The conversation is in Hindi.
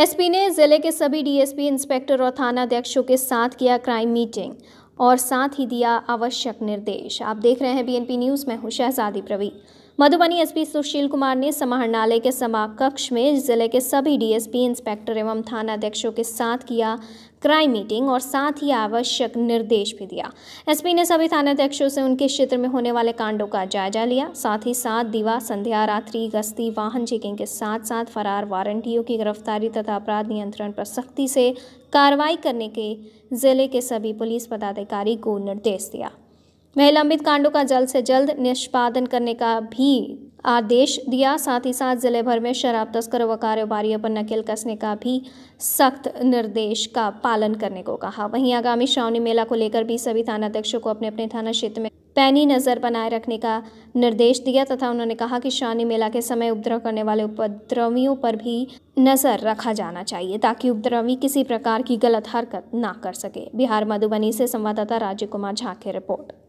एसपी ने जिले के सभी डीएसपी इंस्पेक्टर और थाना अध्यक्षों के साथ किया क्राइम मीटिंग और साथ ही दिया आवश्यक निर्देश आप देख रहे हैं बीएनपी न्यूज़ में हूँ शहजादी प्रवीण मधुबनी एसपी सुशील कुमार ने समाहरणालय के समाकक्ष में जिले के सभी डीएसपी इंस्पेक्टर एवं थाना अध्यक्षों के साथ किया क्राइम मीटिंग और साथ ही आवश्यक निर्देश भी दिया एसपी ने सभी थानाध्यक्षों से उनके क्षेत्र में होने वाले कांडों का जायजा लिया साथ ही साथ दिवा संध्या रात्रि गश्ती वाहन चेकिंग के साथ साथ फरार वारंटियों की गिरफ्तारी तथा अपराध नियंत्रण पर सख्ती से कार्रवाई करने के जिले के सभी पुलिस पदाधिकारी को निर्देश दिया वह लंबित कांडों का जल्द से जल्द निष्पादन करने का भी आदेश दिया साथ ही साथ जिले भर में शराब तस्करों व कारोबारियों पर नकेल कसने का भी सख्त निर्देश का पालन करने को कहा वहीं आगामी श्रावणी मेला को लेकर भी सभी थानाध्यक्षों को अपने अपने थाना क्षेत्र में पैनी नज़र बनाए रखने का निर्देश दिया तथा उन्होंने कहा कि श्रावणी मेला के समय उपद्रव करने वाले उपद्रवियों पर भी नज़र रखा जाना चाहिए ताकि उपद्रवी किसी प्रकार की गलत हरकत ना कर सके बिहार मधुबनी से संवाददाता राजीव कुमार झा की रिपोर्ट